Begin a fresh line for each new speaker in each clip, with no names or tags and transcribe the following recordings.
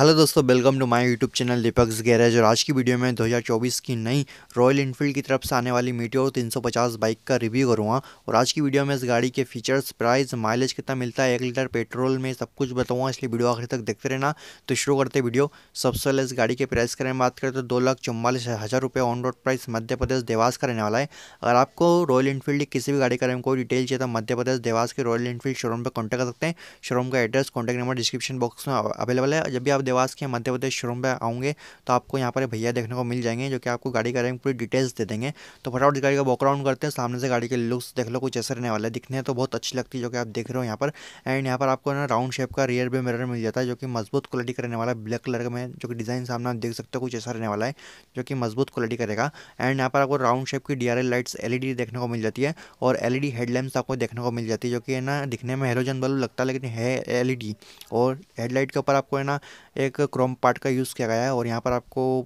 hello दोस्तों welcome to my YouTube channel Deepak's garage और आज की वीडियो में 2024 की नई रॉयल इनफील्ड की तरफ से आने वाली मीटियो 350 बाइक का रिव्यू करूँगा और आज की वीडियो में इस गाड़ी के फीचर्स प्राइस माइलेज कितना मिलता है एक लीटर पेट्रोल में सब कुछ बताऊँगा इसलिए वीडियो आखिर तक देखते रहना तो शुरू करते वीडियो सबसे पहले इस गाड़ी के प्राइस के बात करें तो दो लाख हज़ार रुपये on road price Madhya Pradesh Dewas का रहने वाला है अगर आपको रॉयल इनफील्ड की किसी भी गाड़ी का कोई डिटेल चाहिए तो मध्य प्रदेश देवास के रॉयल इनफील्ड शोरूम पर कॉन्टैक्ट कर सकते हैं शोरूम का address contact number description box में अवेलेबल है जब भी आप देवास के मध्य प्रदेश शोरूम में आऊँगे तो आपको यहाँ पर भैया देखने को मिल जाएंगे जो कि आपको गाड़ी का बारे पूरी डिटेल्स दे देंगे तो फटाफट गाड़ी का वॉकराउंड करते हैं सामने से गाड़ी के लुक्स देख लो कुछ ऐसा रहने वाला है दिखने तो बहुत अच्छी लगती है जो कि आप देख रहे हो यहाँ पर एंड यहाँ पर आपको ना राउंड शेप का रियर भी मिरर मिल जाता है जो कि मजबूत क्वालिटी का रहने वाला है ब्लैक कलर में जो कि डिज़ाइन सामने आप देख सकते हो कुछ ऐसा रहने वाला है जो कि मजबूत क्वालिटी करेगा एंड यहाँ पर आपको राउंड शेप की डी लाइट्स एल देखने को मिल जाती है और एल हेडलाइट्स आपको देखने को मिल जाती है जो कि ना दिखने में हेलोजन बल्ब लगता है लेकिन है एल और हेडलाइट के ऊपर आपको है ना एक क्रोम पार्ट का यूज़ किया गया है और यहाँ पर आपको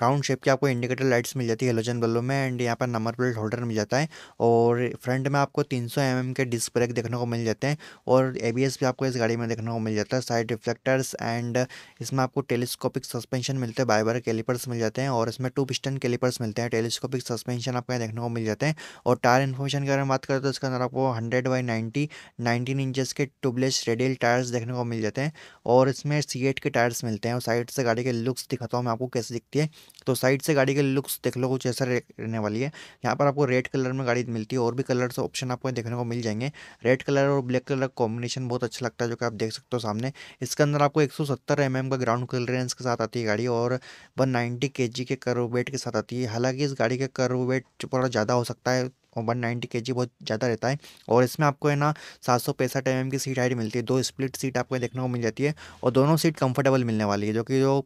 राउंड शेप की आपको इंडिकेटर लाइट्स मिल जाती है हेलोजन बल्बों में एंड यहाँ पर नंबर प्लेट होल्डर मिल जाता है और फ्रंट में आपको 300 सौ mm के डिस्क ब्रेक देखने को मिल जाते हैं और ए भी आपको इस गाड़ी में देखने को मिल जाता है साइड रिफ्लेक्टर्स एंड इसमें आपको टेलीस्कोपिक सस्पेंशन मिलते हैं बाइबर कैलिपर्स मिल जाते हैं और इसमें टू पिस्टन कैलिपर्स मिलते हैं टेलीस्कोपिक सस्पेंशन आपको यहाँ देखने को मिल जाते हैं और टायर इन्फॉर्मेशन की अगर बात करें तो इसके अंदर आपको hundred by ninety nineteen inches के ट्यूबलेस रेडियल टायर्स देखने को मिल जाते हैं और इसमें सी के टायर्स मिलते हैं और साइड से गाड़ी के लुक्स दिखाता हूँ मैं आपको कैसे दिखती है तो साइड से गाड़ी के लुक्स देख लो कुछ ऐसा रहने वाली है यहाँ पर आपको रेड कलर में गाड़ी मिलती है और भी कलर्स ऑप्शन आपको देखने को मिल जाएंगे रेड कलर और ब्लैक कलर कॉम्बिनेशन बहुत अच्छा लगता है जो कि आप देख सकते हो सामने इसके अंदर आपको एक सौ mm का ग्राउंड क्लियरेंस के साथ आती है गाड़ी और वन नाइन्टी के के कर्व वेट के साथ आती है हालांकि इस गाड़ी का कर्व वेट थोड़ा ज़्यादा हो सकता है वन नाइन्टी के जी बहुत ज़्यादा रहता है और इसमें आपको है ना सात सौ पैंसठ एम की सीट हाइट मिलती है दो स्प्लिट सीट आपको देखने को मिल जाती है और दोनों सीट कंफर्टेबल मिलने वाली है जो कि जो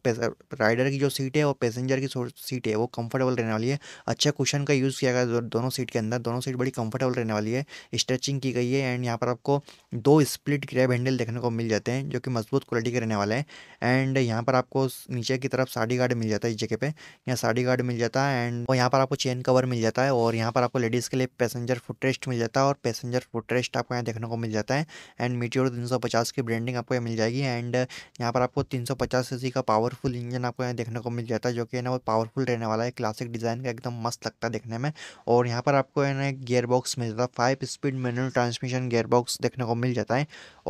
राइडर की जो सीट है और पैसेंजर की सीट है वो कंफर्टेबल रहने वाली है अच्छा कुशन का यूज़ किया गया दोनों सीट के अंदर दोनों सीट बड़ी कंफर्टेबल रहने वाली है स्ट्रेचिंग की गई है एंड यहाँ पर आपको दो स्प्लिट ग्रैब हैंडल देखने को मिल जाते हैं जो कि मजबूत क्वालिटी के रहने वाले हैं एंड यहाँ पर आपको नीचे की तरफ साड़ी गार्ड मिल जाता है इस जगह पे यहाँ साड़ी गार्ड मिल जाता है एंड और यहाँ पर आपको चेन कवर मिल जाता है और यहाँ पर आपको लेडीज़ के लिए पैसेंजर फुटरेस्ट मिल जाता है और पैसेंजर फुटरेस्ट आपको यहाँ देखने को मिल जाता है एंड मीटियोर 350 की ब्रांडिंग आपको यहाँ मिल जाएगी एंड यहाँ पर आपको 350 सीसी का पावरफुल इंजन आपको यहाँ देखने को मिल जाता है जो कि है ना वो पावरफुल रहने वाला है क्लासिक डिज़ाइन का एकदम मस्त लगता है देखने में और यहाँ पर आपको है ना एक बॉक्स मिल जाता है five speed manual transmission gear box देखने को मिल जाता है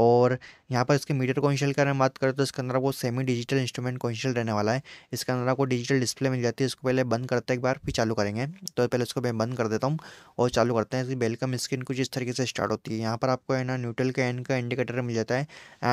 और यहाँ पर इसके मीटर कौंशल का बात करें तो इसके अंदर आपको सेमी डिजिटल इंस्ट्रूमेंट कौंशल रहने वाला है इसके अंदर आपको डिजिटल डिस्प्ले मिल जाती है इसको पहले बंद करते एक बार फिर चालू करेंगे तो पहले इसको मैं बंद कर देता हूँ और चालू करते हैं इसकी तो बेल का स्क्रीन कुछ इस तरीके से स्टार्ट होती है यहाँ पर आपको है ना न्यूट्रल के एंड का इंडिकेटर मिल जाता है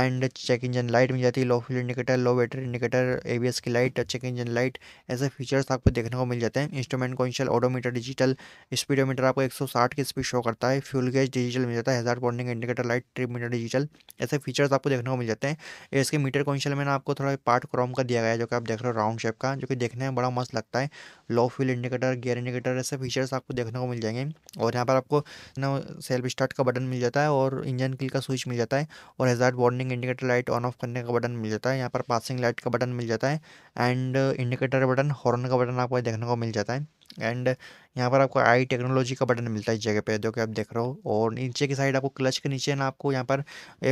एंड चेक इंजन लाइट मिल जाती है low fuel indicator low battery indicator ए की लाइट चेक इंजन लाइट ऐसे फीचर्स आपको देखने को मिल जाते हैं instrument console odometer digital speedometer आपको एक की स्पीड शो करता है फ्यूल गेज डिजिटल मिल जाता है हजार बॉन्डिंग indicator light trip meter digital ऐसे फीचर्स आपको देखने को मिल जाते हैं इसके मीटर कॉन्शल में ना आपको थोड़ा पार्ट क्रॉम का दिया गया जो कि आप देख रहे हो राउंड शेप का जो कि देखने में बड़ा मस्त लगता है low fuel indicator gear indicator ऐसे फीचर्स आपको देखने को मिल जाएंगे हैं और यहाँ पर आपको ना सेल्फ स्टार्ट का बटन मिल जाता है और इंजन किल का स्विच मिल जाता है और hazard warning indicator light on off करने का बटन मिल जाता है यहाँ पर पासिंग लाइट का बटन मिल जाता है एंड इंडिकेटर बटन हॉर्न का बटन आपको देखने को मिल जाता है एंड यहाँ पर आपको आई टेक्नोलॉजी का बटन मिलता है इस जगह पे जो कि आप देख रहे हो और नीचे की साइड आपको क्लच के नीचे ना आपको यहाँ पर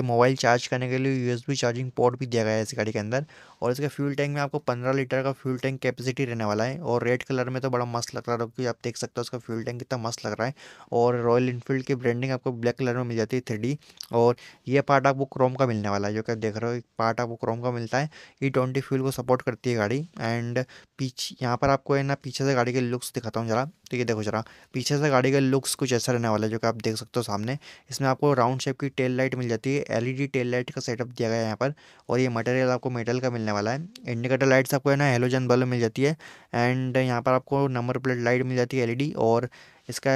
मोबाइल चार्ज करने के लिए यूएसबी चार्जिंग पोर्ट भी दिया गया है इस गाड़ी के अंदर और इसके फ्यूल टैंक में आपको पंद्रह लीटर का फ्यूल टैंक कैपेसिटी रहने वाला है और रेड कलर में तो बड़ा मस्त लग रहा है क्योंकि आप देख सकते हो उसका फ्यूल टैंक कितना मस्त लग रहा है और रॉयल इनफील्ड की ब्रांडिंग आपको ब्लैक कलर में मिल जाती है थ्री और ये पार्ट आपको क्रोम का मिलने वाला है जो कि आप देख रहे हो एक पार्ट आपको क्रोम का मिलता है ई ट्वेंटी फ्यूल को सपोर्ट करती है गाड़ी एंड पीछे यहाँ पर आपको है ना पीछे से गाड़ी के लुक लुक्स दिखाता हूँ जरा तो ये देखो जरा पीछे से गाड़ी का लुक्स कुछ ऐसा रहने वाला है जो कि आप देख सकते हो सामने इसमें आपको राउंड शेप की टेल लाइट मिल जाती है एलईडी टेल लाइट का सेटअप दिया गया है यहाँ पर और ये मटेरियल आपको मेटल का मिलने वाला है इंडिकेटर लाइट्स आपको है ना हेलोजन बल्ब मिल जाती है एंड यहाँ पर आपको नंबर प्लेट लाइट मिल जाती है एल और इसका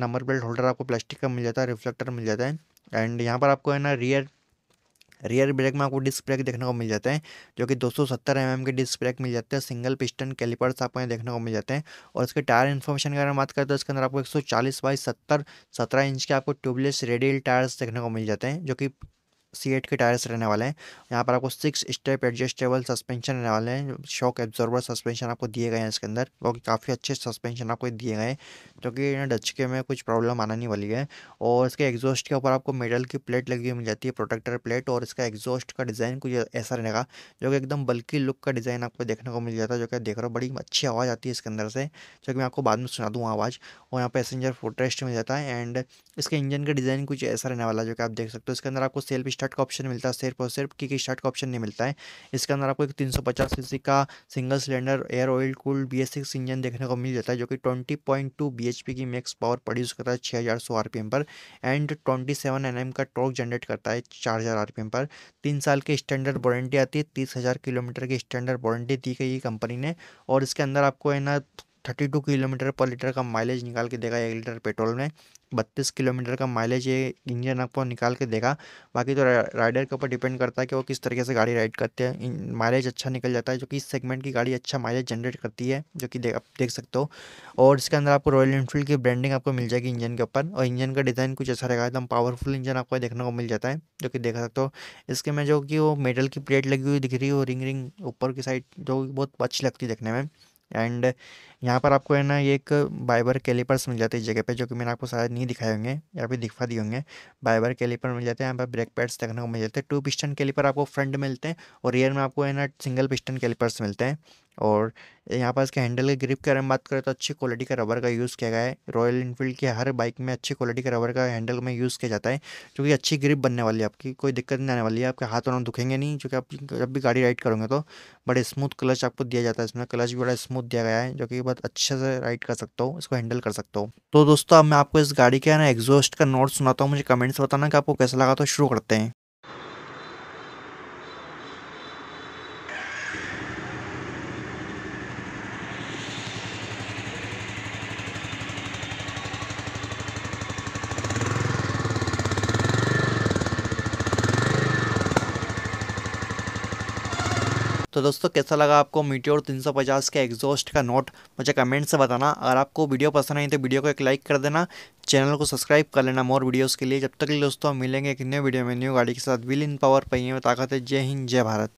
नंबर प्लेट होल्डर आपको प्लास्टिक का मिल जाता है रिफ्लेक्टर मिल जाता है एंड यहाँ पर आपको है ना रियर रियर ब्रेक में आपको डिस्क ब्रेक देखने को मिल जाते हैं जो कि 270 सौ mm के डिस्क ब्रेक मिल जाते हैं सिंगल पिस्टन कैलिपर्स आपको यहाँ देखने को मिल जाते हैं और इसके टायर इन्फॉर्मेशन की अगर बात करते हैं तो इसके अंदर आपको एक सौ बाई सत्तर सत्रह इंच के आपको ट्यूबलेस रेडियल टायर्स देखने को मिल जाते हैं जो कि सी एट के टायर्स रहने वाले हैं यहाँ पर आपको सिक्स स्टेप एडजस्टेबल सस्पेंशन रहने वाले हैं शॉक एब्जॉर्बर सस्पेंशन आपको दिए गए हैं इसके अंदर वो कि काफ़ी अच्छे सस्पेंशन आपको दिए गए जो कि डचके में कुछ प्रॉब्लम आना नहीं वाली है और इसके एग्जॉस्ट के ऊपर आपको मेडल की प्लेट लगी हुई मिल जाती है प्रोटेक्टर प्लेट और इसका एग्जॉस्ट का डिज़ाइन कुछ ऐसा रहेगा जो कि एकदम बल्कि लुक का डिज़ाइन आपको देखने को मिल जाता है जो कि देख रहे हो बड़ी अच्छी आवाज़ आती है इसके अंदर से जो कि मैं आपको बाद में सुना दूँ आवाज़ और यहाँ पैसेंजर फोटरेस्ट मिल जाता है एंड इसके इंजन का डिज़ाइन कुछ ऐसा रहने वाला जो कि आप देख सकते हो इसके अंदर आपको सेल्फ शर्ट का ऑप्शन मिलता है सिर्फ और सिर्फ क्योंकि शर्ट का ऑप्शन नहीं मिलता है इसके अंदर आपको एक तीन सौ का single cylinder air oil cool B S engine देखने को मिल जाता है जो कि twenty point two B H P की मैक्स पावर प्रोड्यूस करता है छः हज़ार सौ आर पी एम पर and twenty seven N M का टॉर्क जनरेट करता है चार हज़ार आर पी एम पर तीन साल की स्टैंडर्ड वारंटी आती है तीस हज़ार किलोमीटर की स्टैंडर्ड वारंटी दी गई कंपनी ने और इसके अंदर आपको है ना thirty two kilometre per litre का माइलेज निकाल के देगा एक लीटर पेट्रोल में बत्तीस किलोमीटर का माइलेज ये इंजन आपको निकाल के देगा बाकी तो राइडर के ऊपर डिपेंड करता है कि वो किस तरीके से गाड़ी राइड करते हैं माइलेज अच्छा निकल जाता है जो कि इस सेगमेंट की गाड़ी अच्छा माइलेज जनरेट करती है जो कि देख आप देख सकते हो और इसके अंदर आपको रॉयल इनफील्ड की ब्रांडिंग आपको मिल जाएगी इंजन के ऊपर और इंजन का डिज़ाइन कुछ ऐसा रहेगा एकदम पावरफुल इंजन आपको देखने को मिल जाता है जो कि देख सकते हो इसके में जो कि वो मेटल की प्लेट लगी हुई दिख रही है रिंग रिंग ऊपर की साइड जो बहुत अच्छी लगती है देखने में एंड यहाँ पर आपको है ना ये एक बाइबर कैलिपर्स मिल जाते हैं जगह पे जो कि मैंने आपको शायद नहीं दिखाए होंगे या फिर दिखा दिए होंगे बाइबर कैलिपर मिल जाते हैं यहाँ पर ब्रेक पैड्स देखने को मिल जाते हैं टू पिस्टन कैलिपर आपको फ्रंट मिलते हैं और रियर में आपको है ना सिंगल पिस्टन कैलिपर्स मिलते हैं और यहाँ पर इसके हैंडल के ग्रिप की अगर हम बात करें तो अच्छी क्वालिटी का रबर का यूज़ किया गया है रॉयल इनफील्ड के हर बाइक में अच्छी क्वालिटी का रबर का हैंडल में यूज़ किया जाता है जो कि अच्छी ग्रिप बनने वाली है आपकी कोई दिक्कत नहीं आने वाली है आपके हाथ और दुखेंगे नहीं जो कि आप जब भी गाड़ी राइड करोगे तो बड़े स्मूथ क्लच आपको दिया जाता है इसमें क्लच भी बड़ा स्मूथ दिया गया है जो कि बहुत अच्छे से राइड कर सकता हूँ इसको हैंडल कर सकता हूँ तो दोस्तों अब मैं आपको इस गाड़ी के ना एग्जॉस्ट का नोट सुनाता हूँ मुझे कमेंट्स बताना कि आपको कैसा लगा तो शुरू करते हैं दोस्तों कैसा लगा आपको मीटियोर 350 के एग्जॉस्ट का नोट मुझे कमेंट से बताना अगर आपको वीडियो पसंद आई तो वीडियो को एक लाइक कर देना चैनल को सब्सक्राइब कर लेना मोर वीडियोस के लिए जब तक के दोस्तों मिलेंगे एक न्यू वीडियो में न्यू गाड़ी के साथ विल इन पावर पहिए में ताकत है जय हिंद जय भारत